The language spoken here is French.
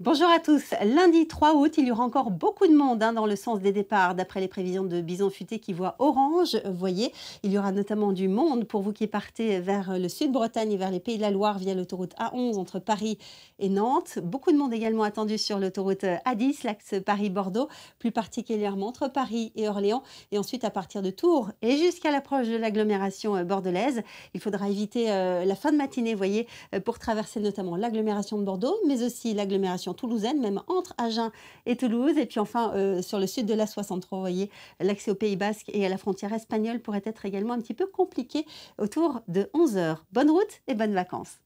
Bonjour à tous. Lundi 3 août, il y aura encore beaucoup de monde hein, dans le sens des départs, d'après les prévisions de Bison Futé qui voit orange. Vous euh, Voyez, il y aura notamment du monde pour vous qui partez vers euh, le sud-Bretagne et vers les Pays de la Loire via l'autoroute A11 entre Paris et Nantes. Beaucoup de monde également attendu sur l'autoroute euh, A10, l'axe Paris-Bordeaux, plus particulièrement entre Paris et Orléans. Et ensuite, à partir de Tours et jusqu'à l'approche de l'agglomération bordelaise, il faudra éviter la fin de matinée, voyez, pour traverser notamment l'agglomération de Bordeaux, mais aussi l'agglomération toulousaine, même entre Agen et Toulouse. Et puis enfin, euh, sur le sud de la 63, vous voyez, l'accès au Pays Basque et à la frontière espagnole pourrait être également un petit peu compliqué autour de 11h. Bonne route et bonnes vacances.